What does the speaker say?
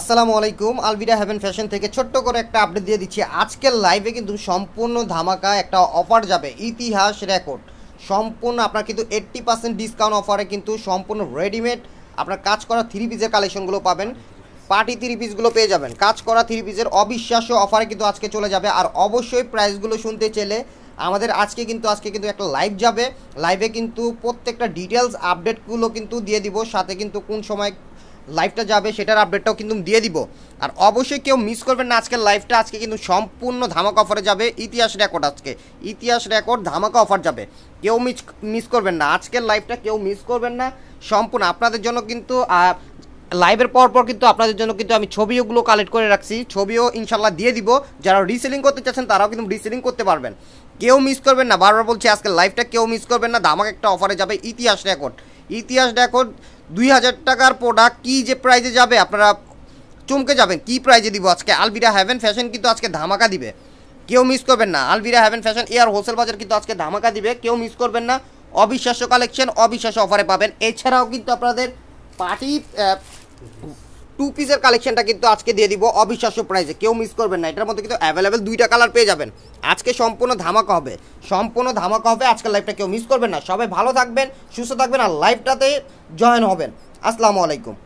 আসসালামু আলাইকুম আলবিরা haven fashion থেকে ছোট্ট করে একটা আপডেট দিয়ে দিচ্ছি আজকের লাইভে কিন্তু সম্পূর্ণ ধামাকা একটা অফার যাবে ইতিহাস রেকর্ড সম্পূর্ণ আপনার কিন্তু এইট্টি পার্সেন্ট ডিসকাউন্ট অফারে কিন্তু সম্পূর্ণ রেডিমেড আপনার কাজ করা থ্রি পিসের কালেকশনগুলো পাবেন পার্টি থ্রি পিসগুলো পেয়ে যাবেন কাজ করা থ্রি পিসের অবিশ্বাস্য অফারে কিন্তু আজকে চলে যাবে আর অবশ্যই প্রাইসগুলো শুনতে চলে আমাদের আজকে কিন্তু আজকে কিন্তু একটা লাইভ যাবে লাইভে কিন্তু প্রত্যেকটা ডিটেলস আপডেটগুলো কিন্তু দিয়ে দিব সাথে কিন্তু কোন সময় লাইভটা যাবে সেটার আপডেটটাও কিন্তু দিয়ে দিব আর অবশ্যই কেউ মিস করবেন না আজকের লাইভটা আজকে কিন্তু সম্পূর্ণ ধামাকা অফারে যাবে ইতিহাস রেকর্ড আজকে ইতিহাস রেকর্ড ধামাকা অফার যাবে কেউ মিস মিস করবেন না আজকের লাইভটা কেউ মিস করবেন না সম্পূর্ণ আপনাদের জন্য কিন্তু লাইভের পর পর কিন্তু আপনাদের জন্য কিন্তু আমি ছবিওগুলো কালেক্ট করে রাখছি ছবিও ইনশাল্লাহ দিয়ে দিব যারা রিসেলিং করতে চাচ্ছেন তারাও কিন্তু রিসেলিং করতে পারবেন কেউ মিস করবেন না বারবার বলছি আজকে লাইভটা কেউ মিস করবেন না ধামাক একটা অফারে যাবে ইতিহাস রেকর্ড ইতিহাস দেখো দুই হাজার টাকার প্রোডাক্ট কী যে প্রাইজে যাবে আপনারা চমকে যাবেন কী প্রাইজে দিব আজকে আলবিরা হ্যাভেন ফ্যাশন কিন্তু আজকে ধামাকা দিবে কেউ মিস করবেন না আলবিরা হ্যাভেন ফ্যাশন এয়ার হোলসেল বাজার কিন্তু আজকে ধামাকা দিবে কেউ মিস করবেন না অবিশ্বাস্য কালেকশন অবিশ্বাস্য অফারে পাবেন এছাড়াও কিন্তু আপনাদের পার্টি টু পিসের কালেকশনটা কিন্তু আজকে দিয়ে দিব অবিশ্বাস্য প্রাইসে কেউ মিস করবেন না এটার মধ্যে কিন্তু অ্যাভেলেবেল দুইটা কালার পেয়ে যাবেন আজকে সম্পূর্ণ ধামাকা হবে সম্পূর্ণ ধামাকা হবে আজকের লাইফটা কেউ মিস করবেন না সবাই ভালো থাকবেন সুস্থ থাকবেন আর লাইফটাতে জয়েন হবেন আসসালামু আলাইকুম